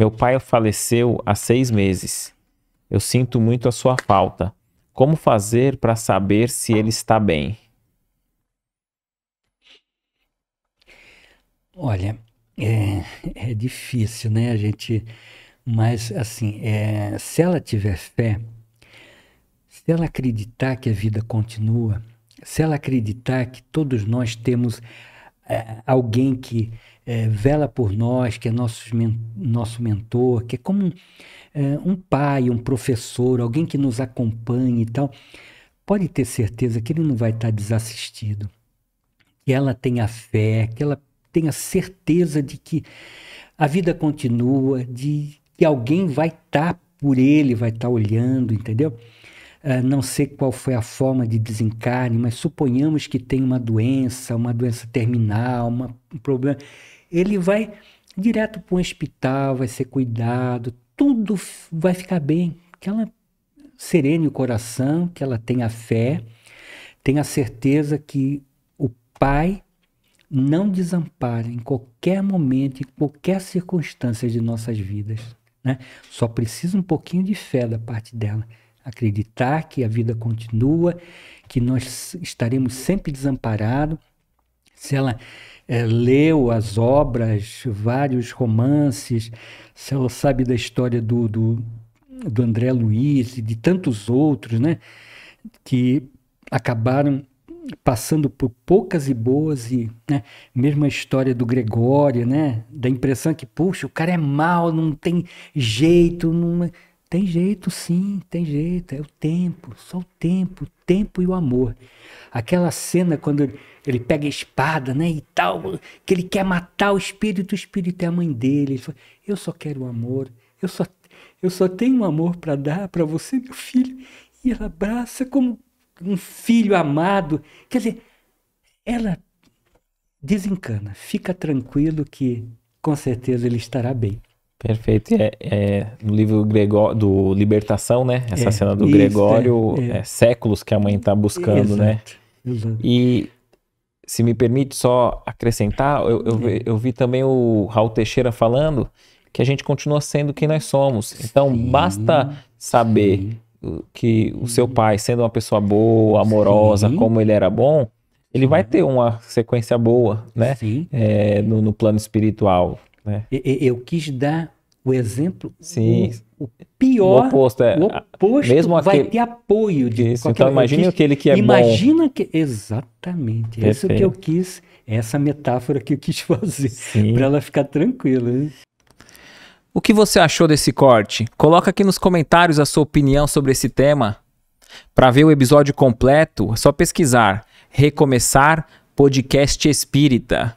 Meu pai faleceu há seis meses. Eu sinto muito a sua falta. Como fazer para saber se ele está bem? Olha, é, é, difícil, né? A gente. Mas, assim, é, se ela tiver fé, se ela acreditar que a vida continua, se ela acreditar que todos nós temos é, alguém que é, vela por nós, que é nosso, nosso mentor, que é como um, é, um pai, um professor, alguém que nos acompanhe e tal, pode ter certeza que ele não vai estar desassistido. Que ela tenha fé, que ela tenha certeza de que a vida continua, de que alguém vai estar por ele, vai estar olhando, entendeu? Ah, não sei qual foi a forma de desencarne, mas suponhamos que tem uma doença, uma doença terminal, uma, um problema. Ele vai direto para um hospital, vai ser cuidado, tudo vai ficar bem. Que ela serene o coração, que ela tenha fé, tenha certeza que o Pai não desampara em qualquer momento, em qualquer circunstância de nossas vidas. Né? Só precisa um pouquinho de fé da parte dela acreditar que a vida continua, que nós estaremos sempre desamparados. Se ela é, leu as obras, vários romances, se ela sabe da história do, do, do André Luiz e de tantos outros, né, que acabaram passando por poucas e boas e né, mesmo a história do Gregório, né, da impressão que puxa o cara é mal, não tem jeito, não é tem jeito, sim, tem jeito. É o tempo, só o tempo, o tempo e o amor. Aquela cena quando ele pega a espada, né, e tal, que ele quer matar o espírito, o espírito é a mãe dele. Ele fala, eu só quero o amor, eu só, eu só tenho amor para dar para você, meu filho. E ela abraça como um filho amado. Quer dizer, ela desencana, fica tranquilo que com certeza ele estará bem. Perfeito. É, é, no livro do Libertação, né? Essa é, cena do isso, Gregório, é, é. é séculos que a mãe está buscando, né? exato, né? Exato. E se me permite só acrescentar, eu, eu, vi, eu vi também o Raul Teixeira falando que a gente continua sendo quem nós somos. Então, sim, basta saber sim. que o seu pai, sendo uma pessoa boa, amorosa, sim. como ele era bom, ele vai ter uma sequência boa, né? Sim. É, no, no, plano espiritual. Né? Eu, eu quis dar o exemplo, Sim. O, o pior, o oposto, é, o oposto mesmo aquele, vai ter apoio de isso, Então imagine quis, aquele que é imagina bom. que exatamente, Perfeito. É isso que eu quis, essa metáfora que eu quis fazer para ela ficar tranquila. O que você achou desse corte? Coloca aqui nos comentários a sua opinião sobre esse tema. Para ver o episódio completo, é só pesquisar Recomeçar Podcast Espírita.